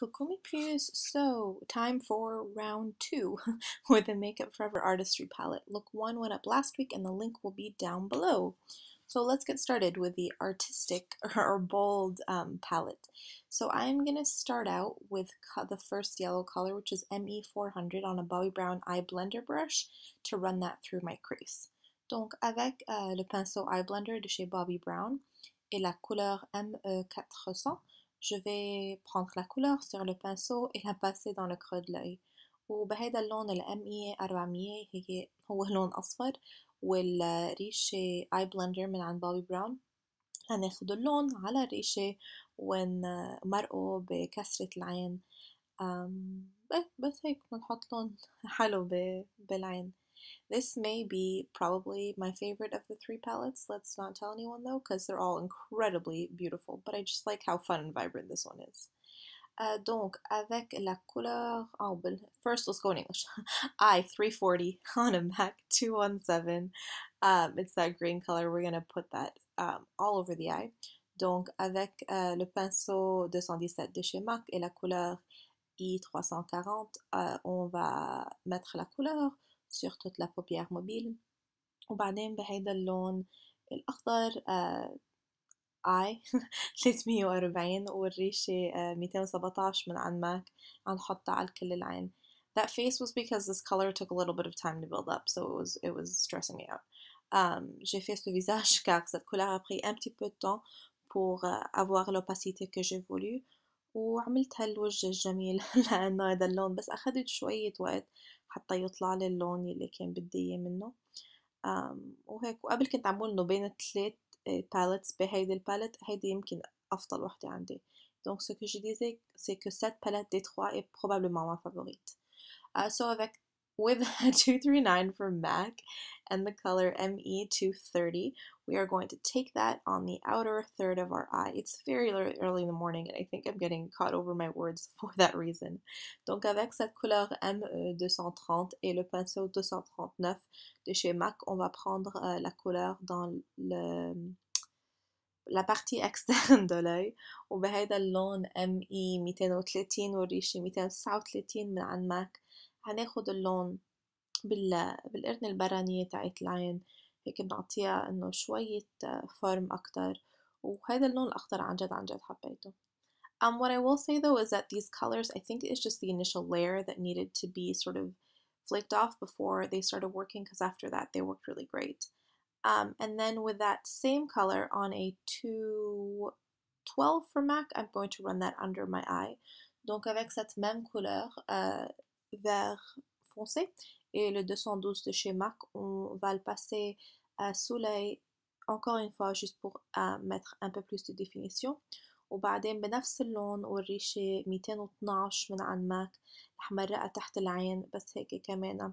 Kokumi Previews. So, time for round two with the Makeup Forever Artistry Palette. Look 1 went up last week and the link will be down below. So let's get started with the artistic or bold um, palette. So I'm going to start out with the first yellow color, which is ME400 on a Bobbi Brown eye blender brush to run that through my crease. Donc avec euh, le pinceau eye blender de chez Bobbi Brown et la couleur ME400, je vais prendre la couleur sur le pinceau et la passer dans le creux de l'œil Ou بهذا اللون ال M الأمية أربعمية هي هو لون أصفر والريشة آي بلندر من عند بوبي براون هناخد اللون على الريشة ونمرقه بكسرة العين بس هيك بنحط لون حلو بالعين This may be probably my favorite of the three palettes. Let's not tell anyone though, because they're all incredibly beautiful, but I just like how fun and vibrant this one is. Uh, donc, avec la couleur ambre. First, let's go in English. I 340 on a MAC 217. Um, it's that green color. We're going to put that um, all over the eye. Donc, avec euh, le pinceau 217 de chez MAC et la couleur I340, euh, on va mettre la couleur سيغ تيخطط لبوبيير موبيل وبعدين بهيدا اللون الأخضر آه اي 340 والريشة uh, 217 من عن ماك هنحطها على كل العين That face was because this color took a little bit of time to build up so it was, it was stressing me out. Um, J'ai fait ce visage car cette couleur a pris un petit peu de temps pour avoir l'opacité que j'ai voulu. وعملت هالوجه الجميل لأنه هيدا اللون بس أخدت شوية وقت حتى يطلعلي اللون اللي كان بدي إياه منه وهيك وقبل كنت عم بقول إنه بين ثلاث باليتس آه، بهيدي الباليت هيدي يمكن أفضل وحدة عندي دونك سو كو je ديزي سي كو سات باليت دي تخوا إي probablement ما فافوريت سو افيك With a 239 for MAC and the color ME230, we are going to take that on the outer third of our eye. It's very early in the morning and I think I'm getting caught over my words for that reason. Donc avec cette couleur ME230 et le pinceau 239 de chez MAC, on va prendre euh, la couleur dans le, la partie externe de l'œil وبهذا اللون ME 230 والريشة 239 من de Mac. هناخد اللون بال... بالقرن البرانية تاعت العين هيك بنعطيها انه شوية فورم اكتر وهذا اللون الاخضر عن جد عن جد حبيته Um, what I will say though is that these colors, I think it's just the initial layer that needed to be sort of flaked off before they started working because after that they worked really great. Um, and then with that same color on a 212 for MAC, I'm going to run that under my eye. Donc avec cette même couleur, uh, vert foncé. Et le 212 de chez MAC, on va le passer à soleil encore une fois juste pour euh, mettre un peu plus de définition. بعدين بنفس اللون وريشة 212 من عن Mac الحمراء تحت العين بس هيك كمان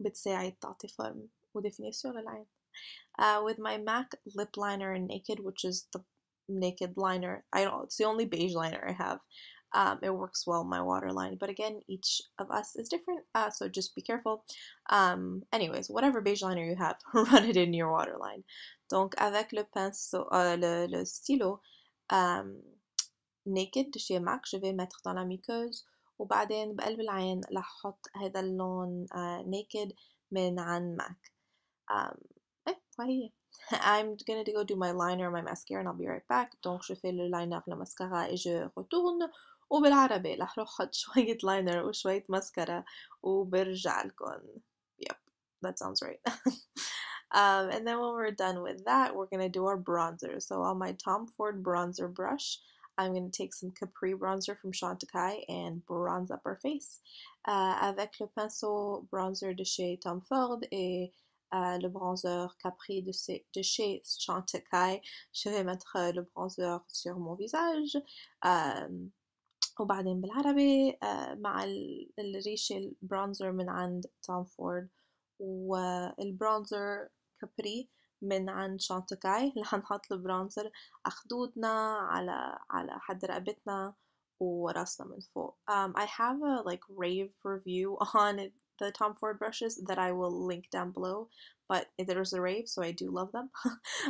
بتساعد تعطي فرم وديفينيسيون للعين uh, with my MAC lip liner naked which is the naked liner I don't it's the only beige liner I have um, it works well my waterline but again each of us is different uh, so just be careful um, anyways whatever beige liner you have run it in your waterline donc avec le pinceau euh, le, le, stylo um, naked de chez MAC je vais mettre dans la muqueuse وبعدين بقلب العين لحط هذا اللون uh, naked من عن MAC ايه um, وهي eh, I'm gonna go do my liner, my mascara, and I'll be right back. Donc, je fais le liner, le mascara et je retourne. وبالعربي رح روح حط شوية لاينر وشوية مسكرة وبرجع لكم yep that sounds right um, and then when we're done with that we're gonna do our bronzer so on my Tom Ford bronzer brush I'm gonna take some Capri bronzer from Chantecaille and bronze up our face uh, avec le pinceau bronzer de chez Tom Ford et Uh, le bronzer Capri de, chez, de chez Chantecaille. Je vais mettre le bronzer sur mon visage. Um, وبعدين بالعربي آه، مع الريشة البرونزر من عند توم فورد والبرونزر كابري من عند شانتوكاي اللي حنحط البرونزر أخدودنا على على حد رقبتنا وراسنا من فوق. Um, I have a like rave review on it the Tom Ford brushes that I will link down below, but was a rave, so I do love them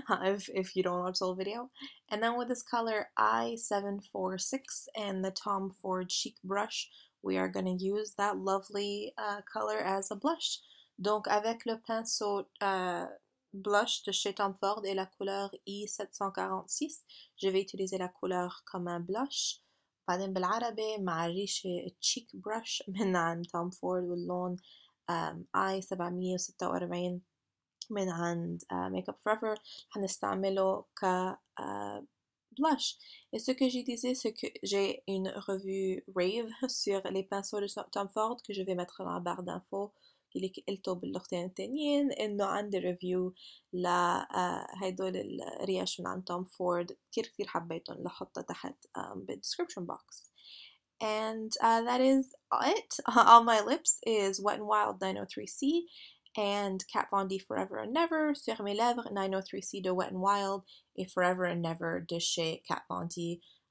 if, if you don't watch the whole video. And then with this color I746 and the Tom Ford Chic brush, we are going to use that lovely uh, color as a blush. Donc avec le pinceau uh, blush de chez Tom Ford et la couleur I746, je vais utiliser la couleur comme un blush. بعدين بالعربي مع الريشة تشيك برش من عن توم فورد واللون اي 746 من عند ميك اب فوريفر حنستعمله ك uh, blush. Et ce que j'ai disais, c'est que j'ai une revue Rave sur les pinceaux de Tom Ford que je vais mettre dans la barre d'infos اللي قلتو باللغتين التانيين انه عندي ريفيو لهيدول الرياش من عند توم فورد كتير كتير حبيتهم لحطها تحت بالدسكربشن بوكس and uh, that is it on my lips is wet and wild 903c and Kat Von D Forever and Never, Sur mes lèvres 903C de Wet n Wild et Forever and Never de chez Kat Von D.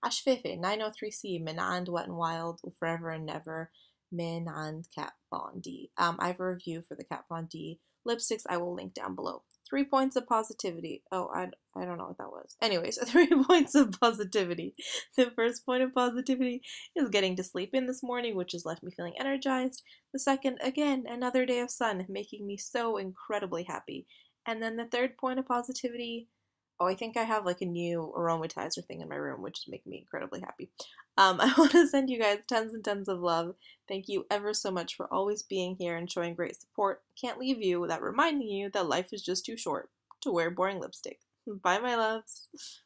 عشفافة 903C من عند Wet n Wild و Forever and Never Min and Kat Von D. Um, I have a review for the Kat Von D lipsticks I will link down below. Three points of positivity. Oh, I, I don't know what that was. Anyways, three points of positivity. The first point of positivity is getting to sleep in this morning, which has left me feeling energized. The second, again, another day of sun, making me so incredibly happy. And then the third point of positivity Oh, I think I have like a new aromatizer thing in my room, which is making me incredibly happy. Um, I want to send you guys tons and tons of love. Thank you ever so much for always being here and showing great support. Can't leave you without reminding you that life is just too short to wear boring lipstick. Bye, my loves.